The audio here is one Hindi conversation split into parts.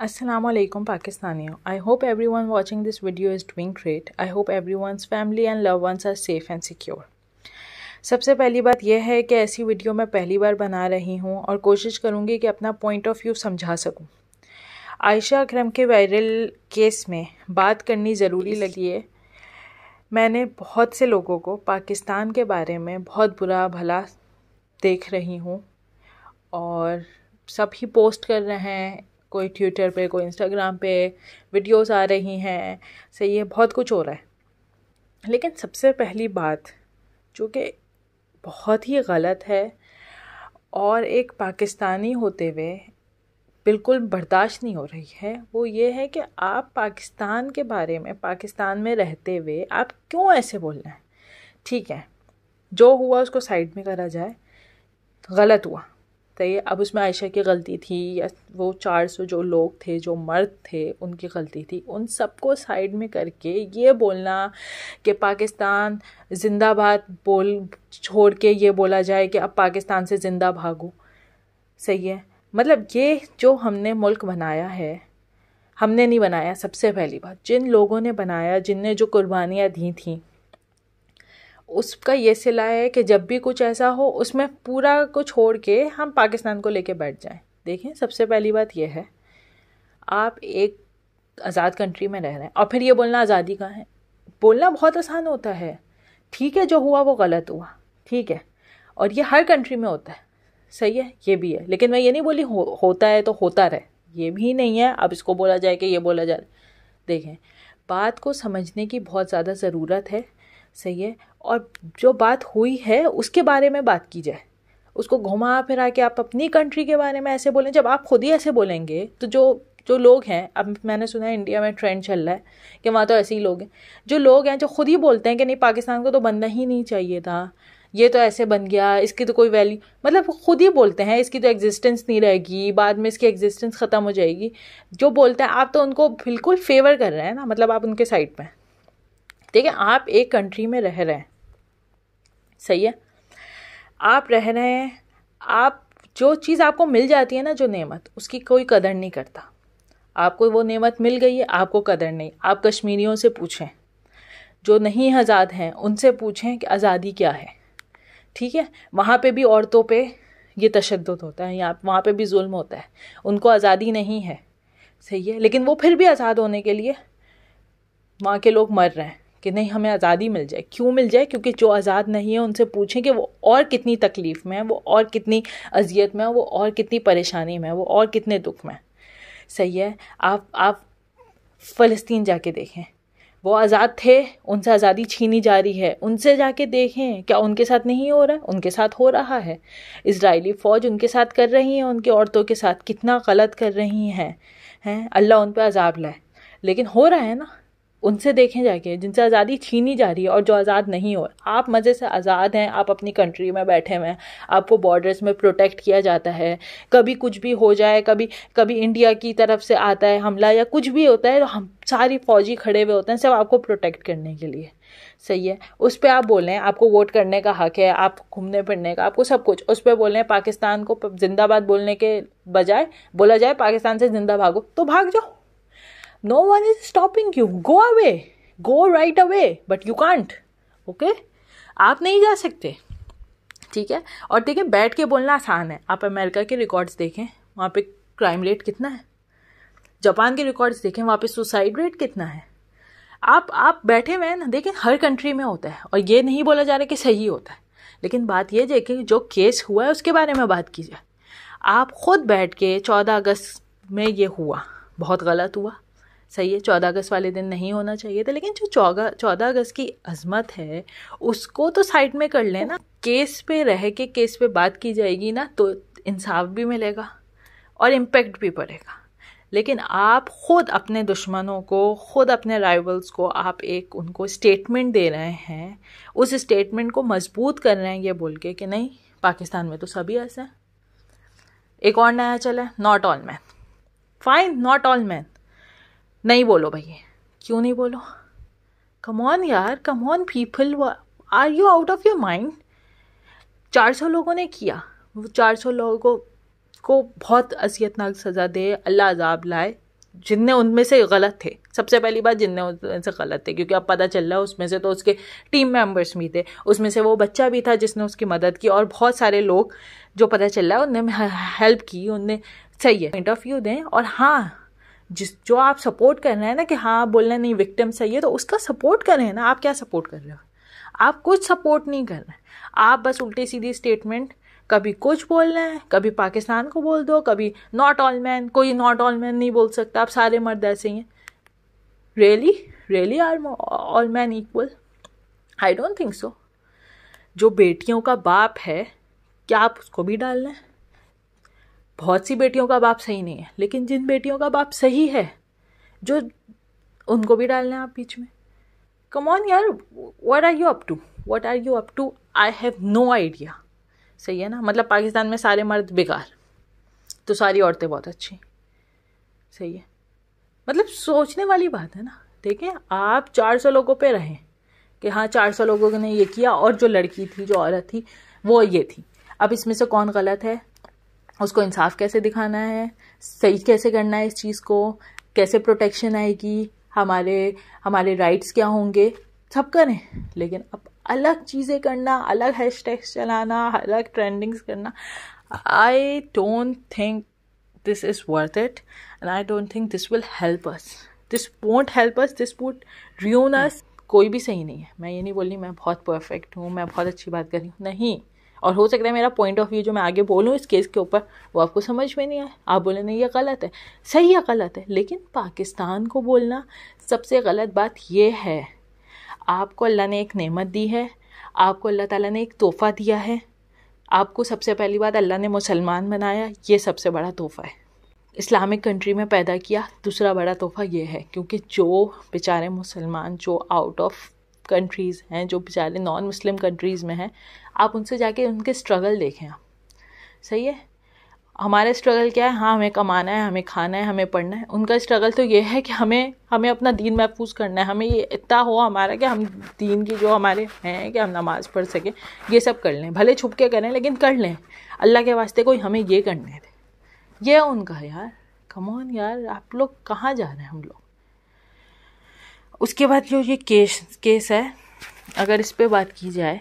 Assalamu alaikum Pakistaniyo. I hope everyone watching this video is doing great. I hope everyone's family and loved ones are safe and secure. सबसे पहली बात यह है कि ऐसी वीडियो मैं पहली बार बना रही हूँ और कोशिश करूँगी कि अपना पॉइंट ऑफ व्यू समझा सकूँ आयशा अक्रम के वायरल केस में बात करनी ज़रूरी लगी है मैंने बहुत से लोगों को पाकिस्तान के बारे में बहुत बुरा भला देख रही हूँ और सभी पोस्ट कर रहे हैं कोई ट्विटर पे कोई इंस्टाग्राम पे वीडियोस आ रही हैं सही है बहुत कुछ हो रहा है लेकिन सबसे पहली बात जो कि बहुत ही गलत है और एक पाकिस्तानी होते हुए बिल्कुल बर्दाश्त नहीं हो रही है वो ये है कि आप पाकिस्तान के बारे में पाकिस्तान में रहते हुए आप क्यों ऐसे बोल रहे हैं ठीक है जो हुआ उसको साइड में करा जाए गलत हुआ तो अब उसमें आयशा की गलती थी या वो चार सौ जो लोग थे जो मर्द थे उनकी गलती थी उन सबको साइड में करके ये बोलना कि पाकिस्तान जिंदाबाद बोल छोड़ के ये बोला जाए कि अब पाकिस्तान से ज़िंदा भागो सही है मतलब ये जो हमने मुल्क बनाया है हमने नहीं बनाया सबसे पहली बात जिन लोगों ने बनाया जिनने जो कुर्बानियाँ दी थी उसका ये सिला है कि जब भी कुछ ऐसा हो उसमें पूरा को छोड़ के हम पाकिस्तान को लेके बैठ जाएं देखें सबसे पहली बात यह है आप एक आज़ाद कंट्री में रह रहे हैं और फिर ये बोलना आज़ादी का है बोलना बहुत आसान होता है ठीक है जो हुआ वो गलत हुआ ठीक है और ये हर कंट्री में होता है सही है ये भी है लेकिन मैं ये नहीं बोली हो, होता है तो होता रहे ये भी नहीं है अब इसको बोला जाए कि ये बोला जाए देखें बात को समझने की बहुत ज़्यादा ज़रूरत है सही है और जो बात हुई है उसके बारे में बात की जाए उसको घुमा फिरा के आप अपनी कंट्री के बारे में ऐसे बोलें जब आप खुद ही ऐसे बोलेंगे तो जो जो लोग हैं अब मैंने सुना है इंडिया में ट्रेंड चल रहा है कि वहाँ तो ऐसे ही लोग हैं जो लोग हैं जो खुद ही बोलते हैं कि नहीं पाकिस्तान को तो बनना ही नहीं चाहिए था ये तो ऐसे बन गया इसकी तो कोई वैल्यू मतलब खुद ही बोलते हैं इसकी तो एग्जिस्टेंस नहीं रहेगी बाद में इसकी एग्जिस्टेंस ख़त्म हो जाएगी जो बोलते हैं आप तो उनको बिल्कुल फेवर कर रहे हैं ना मतलब आप उनके साइड पर देखिए आप एक कंट्री में रह रहे हैं सही है आप रह रहे हैं आप जो चीज़ आपको मिल जाती है ना जो नेमत उसकी कोई कदर नहीं करता आपको वो नेमत मिल गई है आपको कदर नहीं आप कश्मीरियों से पूछें जो नहीं आज़ाद हैं उनसे पूछें कि आज़ादी क्या है ठीक है वहाँ पे भी औरतों पे ये तशद होता है या वहाँ पे भी जुल्म होता है उनको आज़ादी नहीं है सही है लेकिन वो फिर भी आज़ाद होने के लिए वहाँ के लोग मर रहे हैं कि नहीं हमें आज़ादी मिल जाए क्यों मिल जाए क्योंकि जो आज़ाद नहीं है उनसे पूछें कि वो और कितनी तकलीफ़ में है वो और कितनी अजियत में है वो और कितनी परेशानी में है वो और कितने दुख में है सही है आप आप फ़लस्तीन जाके देखें वो आज़ाद थे उनसे आज़ादी छीनी जा रही है उनसे जाके देखें क्या उनके साथ नहीं हो रहा उनके साथ हो रहा है इसराइली फ़ौज उनके साथ कर रही है उनके औरतों के साथ कितना गलत कर रही हैं हैं अल्लाह उन पर अजाब लाए लेकिन हो रहा है ना उनसे देखें जाके जिनसे आज़ादी छीनी जा रही है और जो आज़ाद नहीं हो आप मज़े से आज़ाद हैं आप अपनी कंट्री में बैठे हुए हैं आपको बॉर्डर्स में प्रोटेक्ट किया जाता है कभी कुछ भी हो जाए कभी कभी इंडिया की तरफ से आता है हमला या कुछ भी होता है तो हम सारी फौजी खड़े हुए होते हैं सब आपको प्रोटेक्ट करने के लिए सही है उस पर आप बोलें आपको वोट करने का हक है आप घूमने फिरने का आपको सब कुछ उस पर बोलें पाकिस्तान को जिंदाबाद बोलने के बजाय बोला जाए पाकिस्तान से जिंदा भागो तो भाग जाओ no one is stopping you go away go right away but you can't okay आप नहीं जा सकते ठीक है और देखिए बैठ के बोलना आसान है आप अमेरिका के रिकॉर्ड्स देखें वहाँ पे क्राइम रेट कितना है जापान के रिकॉर्ड्स देखें वहाँ पे सुसाइड रेट कितना है आप आप बैठे हुए हैं ना देखें हर कंट्री में होता है और ये नहीं बोला जा रहा कि सही होता है लेकिन बात यह देखें जो केस हुआ है उसके बारे में बात की जाए आप खुद बैठ के चौदह अगस्त में ये हुआ बहुत गलत हुआ सही है चौदह अगस्त वाले दिन नहीं होना चाहिए था लेकिन जो चौदह चौदह अगस्त की अजमत है उसको तो साइड में कर लेना केस पे रह के केस पे बात की जाएगी ना तो इंसाफ भी मिलेगा और इम्पेक्ट भी पड़ेगा लेकिन आप ख़ुद अपने दुश्मनों को ख़ुद अपने राइवल्स को आप एक उनको स्टेटमेंट दे रहे हैं उस स्टेटमेंट को मजबूत कर रहे हैं ये बोल के कि नहीं पाकिस्तान में तो सभी ऐसे हैं एक और नया चला not all man fine not all man नहीं बोलो भैया क्यों नहीं बोलो कम ऑन यार come on people are you out of your mind चार सौ लोगों ने किया वो चार सौ लोगों को बहुत असियतनाक सज़ा दे अल्लाह अजाब लाए जिनने उनमें से गलत थे सबसे पहली बात जिनने उनमें से गलत थे क्योंकि अब पता चल रहा है उसमें से तो उसके टीम मेंबर्स भी थे उसमें से वो बच्चा भी था जिसने उसकी मदद की और बहुत सारे लोग जो पता चल रहा है उनने हेल्प की उनने सही है पॉइंट ऑफ व्यू दें और हाँ जिस जो आप सपोर्ट कर रहे हैं ना कि हाँ बोलना नहीं विक्टिम सही है तो उसका सपोर्ट कर रहे हैं ना आप क्या सपोर्ट कर रहे हो आप कुछ सपोर्ट नहीं कर रहे आप बस उल्टी सीधी स्टेटमेंट कभी कुछ बोल रहे हैं कभी पाकिस्तान को बोल दो कभी नॉट ऑल मैन कोई नॉट ऑल मैन नहीं बोल सकता आप सारे मर्द ऐसे ही हैं really really are all man equal I don't think so जो बेटियों का बाप है क्या आप उसको भी डाल रहे हैं बहुत सी बेटियों का बाप सही नहीं है लेकिन जिन बेटियों का बाप सही है जो उनको भी डालना है आप बीच में कम ऑन यार what are you up to what are you up to I have no idea सही है ना मतलब पाकिस्तान में सारे मर्द बेकार तो सारी औरतें बहुत अच्छी सही है मतलब सोचने वाली बात है ना देखें आप चार सौ लोगों पे रहें कि हाँ चार सौ लोगों ने ये किया और जो लड़की थी जो औरत थी वो ये थी अब इसमें से कौन गलत है उसको इंसाफ कैसे दिखाना है सही कैसे करना है इस चीज़ को कैसे प्रोटेक्शन आएगी हमारे हमारे राइट्स क्या होंगे सब करें लेकिन अब अलग चीज़ें करना अलग हैशटैग्स चलाना अलग ट्रेंडिंग्स करना I don't think this is worth it and I don't think this will help us this won't help us this won't ruin us कोई भी सही नहीं है मैं ये नहीं बोल रही मैं बहुत परफेक्ट हूँ मैं बहुत अच्छी बात कर रही हूँ नहीं और हो सकता है मेरा पॉइंट ऑफ व्यू जो मैं आगे बोलूँ इस केस के ऊपर वो आपको समझ में नहीं आए आप बोले नहीं ये गलत है सही या गलत है लेकिन पाकिस्तान को बोलना सबसे गलत बात यह है आपको अल्लाह ने एक नेमत दी है आपको अल्लाह ताला ने एक तोहफ़ा दिया है आपको सबसे पहली बात अल्लाह ने मुसलमान बनाया ये सबसे बड़ा तोहफ़ा है इस्लामिक कंट्री में पैदा किया दूसरा बड़ा तोहफ़ा ये है क्योंकि जो बेचारे मुसलमान जो आउट ऑफ कंट्रीज़ हैं जो बेचारे नॉन मुस्लिम कंट्रीज़ में हैं आप उनसे जाके उनके स्ट्रगल देखें आप सही है हमारा स्ट्रगल क्या है हाँ हमें कमाना है हमें खाना है हमें पढ़ना है उनका स्ट्रगल तो ये है कि हमें हमें अपना दीन महफूज करना है हमें ये इतना हो हमारा कि हम दीन की जो हमारे हैं कि हम नमाज़ पढ़ सकें ये सब कर लें भले छुप के करें लेकिन कर लें अल्लाह के वास्ते कोई हमें ये करने थे ये उनका यार कमौन यार आप लोग कहाँ जा रहे हैं हम लोग उसके बाद जो ये केस केस है अगर इस पर बात की जाए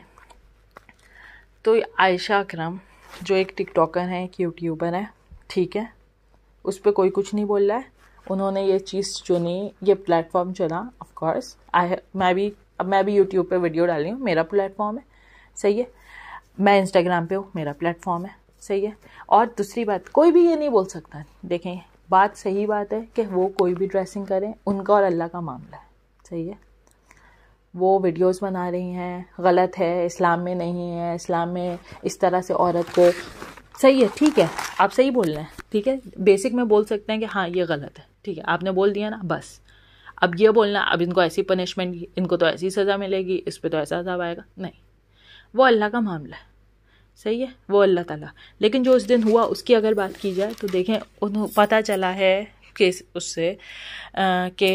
तो आयशा अकरम जो एक टिकटॉकर हैं एक यूट्यूबर हैं ठीक है उस पर कोई कुछ नहीं बोल रहा है उन्होंने ये चीज़ चुनी ये प्लेटफॉर्म चुना ऑफकोर्स आई मैं भी अब मैं भी यूट्यूब पे वीडियो डाल रही हूँ मेरा प्लेटफॉर्म है सही है मैं इंस्टाग्राम पे हूँ मेरा प्लेटफॉर्म है सही है और दूसरी बात कोई भी ये नहीं बोल सकता देखें बात सही बात है कि वो कोई भी ड्रेसिंग करें उनका और अल्लाह का मामला है सही है वो वीडियोस बना रही हैं गलत है इस्लाम में नहीं है इस्लाम में इस तरह से औरत को सही है ठीक है आप सही बोल रहे हैं ठीक है बेसिक में बोल सकते हैं कि हाँ ये गलत है ठीक है आपने बोल दिया ना बस अब ये बोलना अब इनको ऐसी पनिशमेंट इनको तो ऐसी सज़ा मिलेगी इस पर तो ऐसा अजाब आएगा नहीं वो अल्लाह का मामला है सही है वो अल्लाह ताला लेकिन जो उस दिन हुआ उसकी अगर बात की जाए तो देखें उन्हें पता चला है कि उससे कि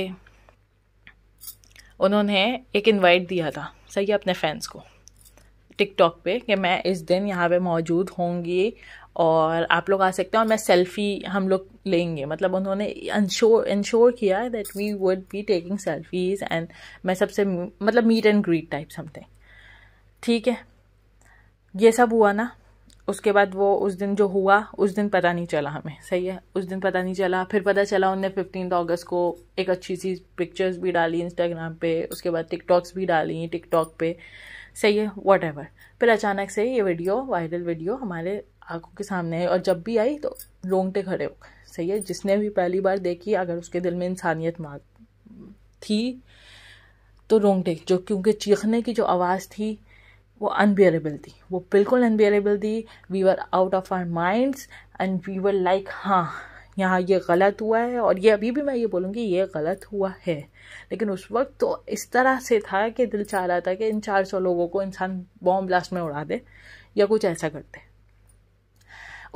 उन्होंने एक इनवाइट दिया था सही है अपने फैंस को टिकटॉक पे कि मैं इस दिन यहाँ पे मौजूद होंगी और आप लोग आ सकते हैं और मैं सेल्फ़ी हम लोग लेंगे मतलब उन्होंने इंश्योर इंश्योर किया that we would be taking selfies and मैं सबसे मतलब meet and greet type something ठीक है ये सब हुआ ना उसके बाद वो उस दिन जो हुआ उस दिन पता नहीं चला हमें सही है उस दिन पता नहीं चला फिर पता चला उनने फिफ्टीन अगस्त को एक अच्छी सी पिक्चर्स भी डाली इंस्टाग्राम पे उसके बाद टिकटॉक्स भी डाली टिकटॉक पे सही है वट फिर अचानक से ये वीडियो वायरल वीडियो हमारे आंखों के सामने आई और जब भी आई तो रोंगटे खड़े हो गए सही है जिसने भी पहली बार देखी अगर उसके दिल में इंसानियत मार थी तो रोंगटे जो क्योंकि चीखने की जो आवाज़ थी वो अनबियरेबल थी वो बिल्कुल अनबियरेबल थी we are out of our minds and we were like हाँ यहाँ ये गलत हुआ है और ये अभी भी मैं ये बोलूँगी ये गलत हुआ है लेकिन उस वक्त तो इस तरह से था कि दिल चाह रहा था कि इन चार सौ लोगों को इंसान बॉम्ब ब्लास्ट में उड़ा दे या कुछ ऐसा करते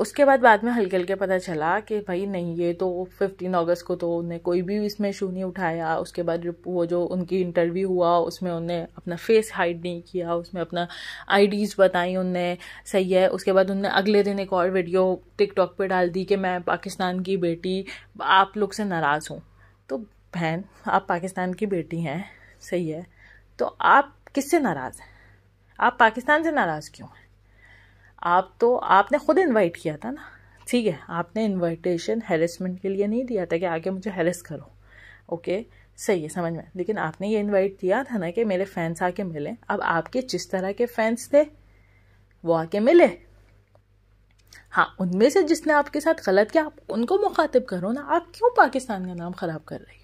उसके बाद बाद में हल्के हल्के पता चला कि भाई नहीं ये तो फिफ्टीन अगस्त को तो उन्हें कोई भी इसमें इशू नहीं उठाया उसके बाद वो जो उनकी इंटरव्यू हुआ उसमें उनने अपना फेस हाइड नहीं किया उसमें अपना आईडीज़ बताई उनने सही है उसके बाद उनने अगले दिन एक और वीडियो टिकटॉक पे डाल दी कि मैं पाकिस्तान की बेटी आप लोग से नाराज़ हूँ तो बहन आप पाकिस्तान की बेटी हैं सही है तो आप किससे नाराज़ हैं आप पाकिस्तान से नाराज़ क्यों हैं आप तो आपने खुद इनवाइट किया था ना ठीक है आपने इनविटेशन हेरेसमेंट के लिए नहीं दिया था कि आगे मुझे हेरेस करो ओके सही है समझ में लेकिन आपने ये इनवाइट दिया था ना कि मेरे फैंस आके मिले अब आपके जिस तरह के फैंस थे वो आके मिले हाँ उनमें से जिसने आपके साथ गलत किया आप उनको मुखातिब करो ना आप क्यों पाकिस्तान का नाम ख़राब कर रही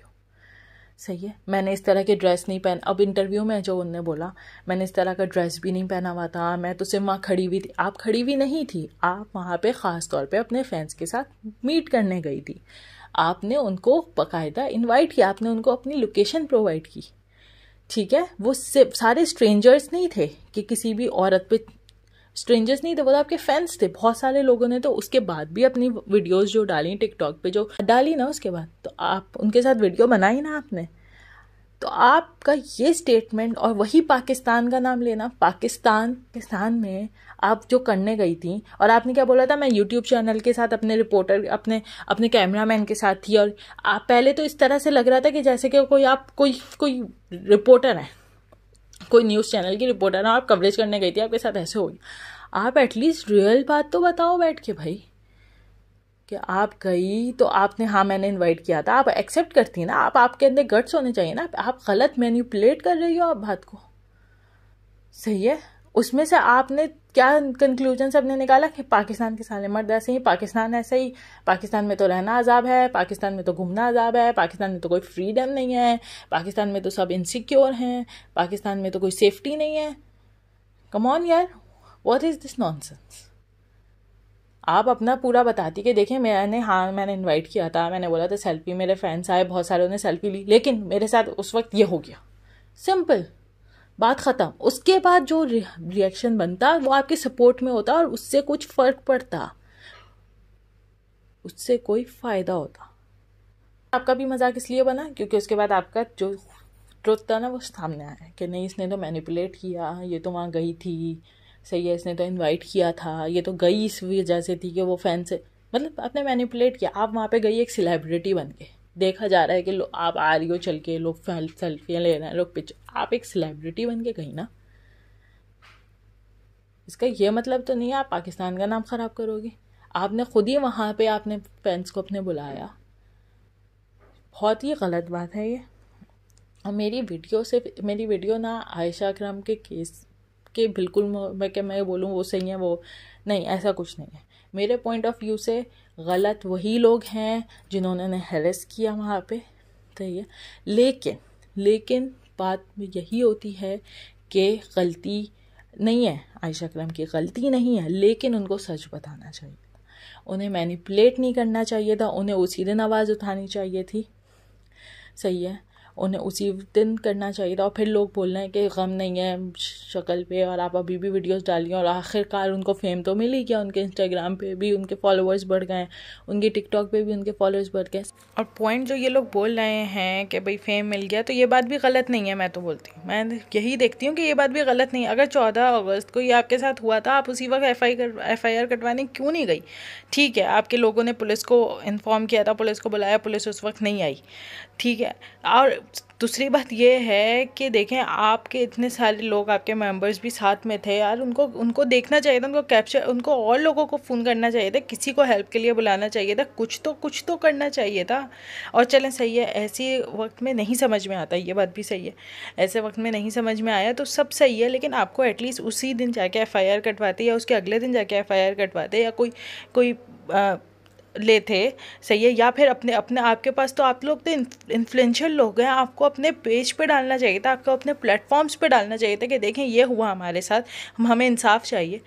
सही है मैंने इस तरह के ड्रेस नहीं पहन अब इंटरव्यू में जो उनने बोला मैंने इस तरह का ड्रेस भी नहीं पहना हुआ था मैं तो सिर्फ वहाँ खड़ी हुई थी आप खड़ी हुई नहीं थी आप वहाँ पे ख़ास तौर पे अपने फैंस के साथ मीट करने गई थी आपने उनको बाकायदा इनवाइट किया आपने उनको अपनी लोकेशन प्रोवाइड की ठीक है वो सिर्फ सारे स्ट्रेंजर्स नहीं थे कि किसी भी औरत पे स्ट्रेंजर्स नहीं थे तो वो तो आपके फैंस थे बहुत सारे लोगों ने तो उसके बाद भी अपनी वीडियोज जो डाली टिकटॉक पे जो डाली ना उसके बाद तो आप उनके साथ वीडियो बनाई ना आपने तो आपका ये स्टेटमेंट और वही पाकिस्तान का नाम लेना पाकिस्तान पाकिस्तान में आप जो करने गई थी और आपने क्या बोला था मैं यूट्यूब चैनल के साथ अपने रिपोर्टर अपने अपने कैमरामैन के साथ थी और आप पहले तो इस तरह से लग रहा था कि जैसे कि कोई आप कोई कोई रिपोर्टर हैं कोई न्यूज़ चैनल की रिपोर्टर ना आप कवरेज करने गई थी आपके साथ ऐसे हो गया आप एटलीस्ट रियल बात तो बताओ बैठ के भाई कि आप गई तो आपने हाँ मैंने इनवाइट किया था आप एक्सेप्ट करती ना आप आपके अंदर गट्स होने चाहिए ना आप गलत मैन्यूपलेट कर रही हो आप बात को सही है उसमें से आपने क्या कंक्लूजन सबने निकाला कि पाकिस्तान के साले मर्द ऐसे ही पाकिस्तान ऐसे ही पाकिस्तान में तो रहना अजाब है पाकिस्तान में तो घूमना अजाब है पाकिस्तान में तो कोई फ्रीडम नहीं है पाकिस्तान में तो सब इनसिक्योर हैं पाकिस्तान में तो कोई सेफ्टी नहीं है कमॉन यार वॉट इज़ दिस नॉन आप अपना पूरा बताती कि देखें मैंने हाँ मैंने इनवाइट किया था मैंने बोला था सेल्फी मेरे फ्रेंड्स आए बहुत सारे उन्होंने सेल्फी ली लेकिन मेरे साथ उस वक्त ये हो गया सिंपल बात ख़त्म उसके बाद जो रिएक्शन बनता वो आपके सपोर्ट में होता और उससे कुछ फ़र्क पड़ता उससे कोई फ़ायदा होता आपका भी मजाक इसलिए बना क्योंकि उसके बाद आपका जो ट्रुथ था ना वो सामने आया कि नहीं इसने तो मैनिपुलेट किया ये तो वहाँ गई थी सही है इसने तो इनवाइट किया था ये तो गई इस वजह से थी कि वो फैन से मतलब आपने मैनिपुलेट किया आप वहाँ पे गई एक सेलिब्रिटी बन के देखा जा रहा है कि आप आ रही हो चल के लोग सेल्फियाँ ले रहे हैं लोग पिक्चर आप एक सेलिब्रिटी बन के गई ना इसका यह मतलब तो नहीं है आप पाकिस्तान का नाम ख़राब करोगे आपने खुद ही वहाँ पे आपने फैंस को अपने बुलाया बहुत ही गलत बात है ये और मेरी वीडियो से मेरी वीडियो ना आयशा अक्रम के केस के बिल्कुल मैं क्या मैं बोलूँ वो सही है वो नहीं ऐसा कुछ नहीं है मेरे पॉइंट ऑफ व्यू से गलत वही लोग हैं जिन्होंने हेरेस किया वहाँ पे सही है लेकिन लेकिन बात में यही होती है कि गलती नहीं है आयशा करम की गलती नहीं है लेकिन उनको सच बताना चाहिए उन्हें मैनिपुलेट नहीं करना चाहिए था उन्हें उसी दिन आवाज़ उठानी चाहिए थी सही है उन्हें उसी दिन करना चाहिए था और फिर लोग बोल रहे हैं कि गम नहीं है शक्ल पे और आप अभी भी वीडियोस डालिए और आखिरकार उनको फेम तो मिली क्या उनके इंस्टाग्राम पे भी उनके फॉलोअर्स बढ़ गए उनके टिकटॉक पे भी उनके फॉलोअर्स बढ़ गए और पॉइंट जो ये लोग बोल रहे हैं कि भाई फेम मिल गया तो ये बात भी गलत नहीं है मैं तो बोलती हूँ मैं यही देखती हूँ कि ये बात भी गलत नहीं है अगर चौदह अगस्त को ये आपके साथ हुआ था आप उसी वक्त F I F I R कटवाने क्यों नहीं गई ठीक है आपके लोगों ने पुलिस को इन्फॉर्म किया था पुलिस को बुलाया पुलिस उस वक्त नहीं आई ठीक है और दूसरी बात ये है कि देखें आपके इतने सारे लोग आपके मेंबर्स भी साथ में थे यार उनको उनको देखना चाहिए था उनको कैप्चर उनको और लोगों को फ़ोन करना चाहिए था किसी को हेल्प के लिए बुलाना चाहिए था कुछ तो कुछ तो करना चाहिए था और चलें सही है ऐसे वक्त में नहीं समझ में आता ये बात भी सही है ऐसे वक्त में नहीं समझ में आया तो सब सही है लेकिन आपको एटलीस्ट उसी दिन जाके एफ़ आई आर कटवाते या उसके अगले दिन जाके एफ़ आई आर कटवाते या कोई कोई आ, लेते सही है या फिर अपने अपने आपके पास तो आप लोग तो इन्फ्लुएंशियल लोग हैं आपको अपने पेज पे डालना चाहिए था आपको अपने प्लेटफॉर्म्स पे डालना चाहिए था कि देखें ये हुआ हमारे साथ हम हमें इंसाफ चाहिए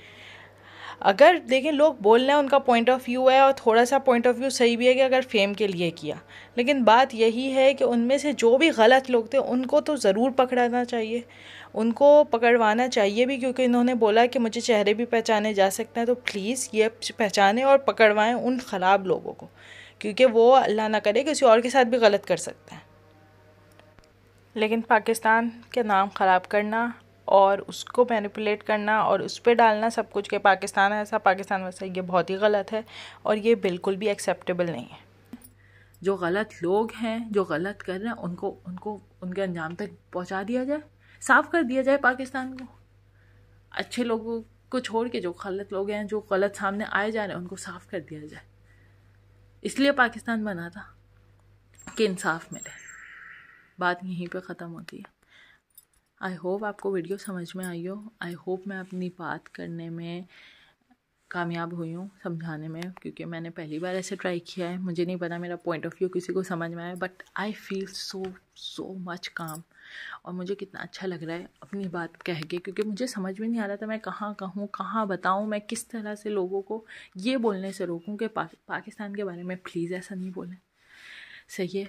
अगर देखें लोग बोल रहे हैं उनका पॉइंट ऑफ व्यू है और थोड़ा सा पॉइंट ऑफ व्यू सही भी है कि अगर फेम के लिए किया लेकिन बात यही है कि उनमें से जो भी गलत लोग थे उनको तो ज़रूर पकड़ाना चाहिए उनको पकड़वाना चाहिए भी क्योंकि इन्होंने बोला कि मुझे चेहरे भी पहचाने जा सकते हैं तो प्लीज़ ये पहचाने और पकड़वाएँ उन ख़राब लोगों को क्योंकि वो अल्लाह ना करे किसी और के साथ भी गलत कर सकते हैं लेकिन पाकिस्तान के नाम ख़राब करना और उसको मैनिपुलेट करना और उस पर डालना सब कुछ के पाकिस्तान ऐसा पाकिस्तान वैसा ये बहुत ही गलत है और ये बिल्कुल भी एक्सेप्टेबल नहीं है जो गलत लोग हैं जो गलत कर रहे हैं उनको उनको उनके अंजाम तक पहुंचा दिया जाए साफ़ कर दिया जाए पाकिस्तान को अच्छे लोगों को छोड़ के जो गलत लोग हैं जो गलत सामने आए जा रहे हैं उनको साफ़ कर दिया जाए इसलिए पाकिस्तान बना था कि इंसाफ मिले बात यहीं पे ख़त्म होती है आई होप आपको वीडियो समझ में आई हो आई होप मैं अपनी बात करने में कामयाब हुई हूँ समझाने में क्योंकि मैंने पहली बार ऐसे ट्राई किया है मुझे नहीं पता मेरा पॉइंट ऑफ व्यू किसी को समझ में आया but I feel so so much काम और मुझे कितना अच्छा लग रहा है अपनी बात कह के क्योंकि मुझे समझ में नहीं आ रहा था मैं कहाँ कहूँ कहाँ बताऊँ मैं किस तरह से लोगों को ये बोलने से रोकूँ कि पाकिस्तान के बारे में प्लीज़ ऐसा नहीं बोलें सही है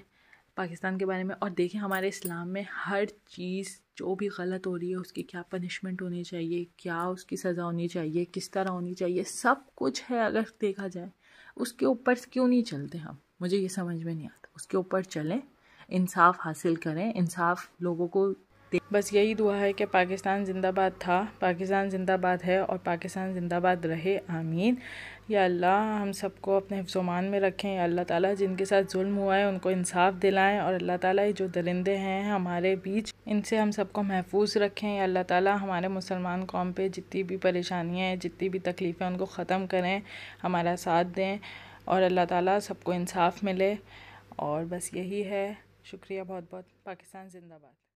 पाकिस्तान के बारे में और देखें हमारे इस्लाम में हर चीज़ जो भी गलत हो रही है उसकी क्या पनिशमेंट होनी चाहिए क्या उसकी सज़ा होनी चाहिए किस तरह होनी चाहिए सब कुछ है अगर देखा जाए उसके ऊपर क्यों नहीं चलते हम मुझे ये समझ में नहीं आता उसके ऊपर चलें इंसाफ हासिल करें इंसाफ लोगों को बस यही दुआ है कि पाकिस्तान जिंदाबाद था पाकिस्तान जिंदाबाद है और पाकिस्तान जिंदाबाद रहे आमीन या अल्लाह हम सबको अपने हिफ्जोमान में रखें या अल्लाह ताला जिनके साथ जुल्म हुआ है उनको इंसाफ दिलाएं और अल्लाह ताला ये जो दरिंदे हैं हमारे बीच इनसे हम सबको महफूज रखें या अल्लाह ताला हमारे मुसलमान कौम पे जितनी भी परेशानियाँ हैं जितनी भी तकलीफ़ें उनको ख़त्म करें हमारा साथ दें और अल्लाह ताला सबको इंसाफ मिले और बस यही है शुक्रिया बहुत बहुत पाकिस्तान जिंदाबाद